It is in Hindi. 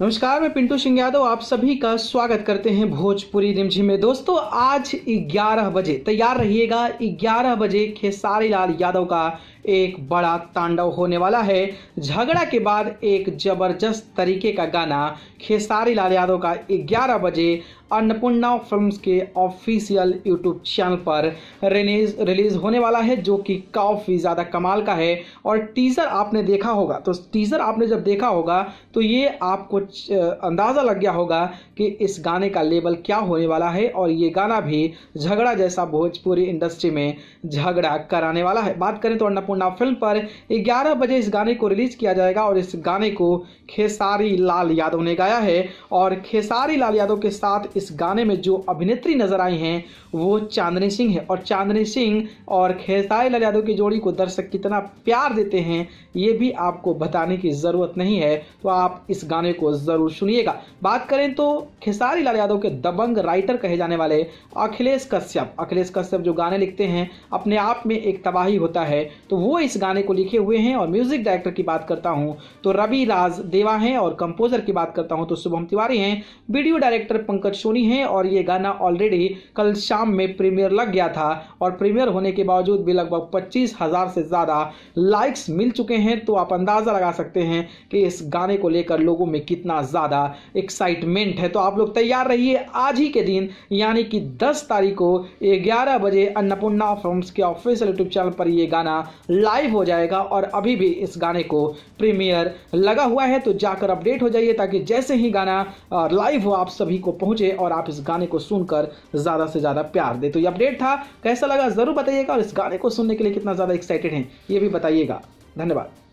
नमस्कार मैं पिंटू सिंह यादव आप सभी का स्वागत करते हैं भोजपुरी रिमझिम में दोस्तों आज 11 बजे तैयार रहिएगा 11 बजे खेसारी लाल यादव का एक बड़ा तांडव होने वाला है झगड़ा के बाद एक जबरदस्त तरीके का गाना खेसारी लाल यादव का 11 बजे अन्नपूर्णा फिल्म्स के ऑफिशियल यूट्यूब चैनल पर रिलीज रिलीज होने वाला है जो कि काफ़ी ज़्यादा कमाल का है और टीज़र आपने देखा होगा तो टीज़र आपने जब देखा होगा तो ये आपको अंदाज़ा लग गया होगा कि इस गाने का लेबल क्या होने वाला है और ये गाना भी झगड़ा जैसा भोजपुरी इंडस्ट्री में झगड़ा कराने वाला है बात करें तो अन्नपूर्ण अन्नपूर्णा फिल्म पर 11 बजे इस गाने को रिलीज किया जाएगा और इस गाने को खेसारी लाल यादव ने गाया है और खेसारी लाल यादव के साथ इस गाने में जो अभिनेत्री नजर आई हैं वो चांदनी सिंह है और चांदनी सिंह और खेसारी लाल यादव की जोड़ी को दर्शक कितना प्यार देते हैं ये भी आपको बताने की ज़रूरत नहीं है तो आप इस गाने को ज़रूर सुनिएगा बात करें तो खेसारी लाल यादव के दबंग राइटर कहे जाने वाले अखिलेश कश्यप अखिलेश कश्यप जो गाने लिखते हैं अपने आप में एक तबाही होता है तो वो इस गाने को लिखे हुए हैं और म्यूजिक डायरेक्टर की बात करता हूँ तो रवि राज देवा हैं और कंपोजर की बात करता हूँ तो शुभम तिवारी हैं वीडियो डायरेक्टर पंकज सोनी हैं और ये गाना ऑलरेडी कल शाम में प्रीमियर लग गया था और प्रीमियर होने के बावजूद भी लगभग पच्चीस हजार से ज़्यादा लाइक्स मिल चुके हैं तो आप अंदाज़ा लगा सकते हैं कि इस गाने को लेकर लोगों में कितना ज़्यादा एक्साइटमेंट है तो आप लोग तैयार रहिए आज ही के दिन यानी कि 10 तारीख को 11 बजे अन्नपूर्णा फिल्म्स के ऑफिशियल यूट्यूब चैनल पर यह गाना लाइव हो जाएगा और अभी भी इस गाने को प्रीमियर लगा हुआ है तो जाकर अपडेट हो जाइए ताकि जैसे ही गाना लाइव हो आप सभी को पहुंचे और आप इस गाने को सुनकर ज़्यादा से ज़्यादा प्यार दे तो ये अपडेट था कैसा लगा ज़रूर बताइएगा और इस गाने को सुनने के लिए कितना ज़्यादा एक्साइटेड हैं ये भी बताइएगा धन्यवाद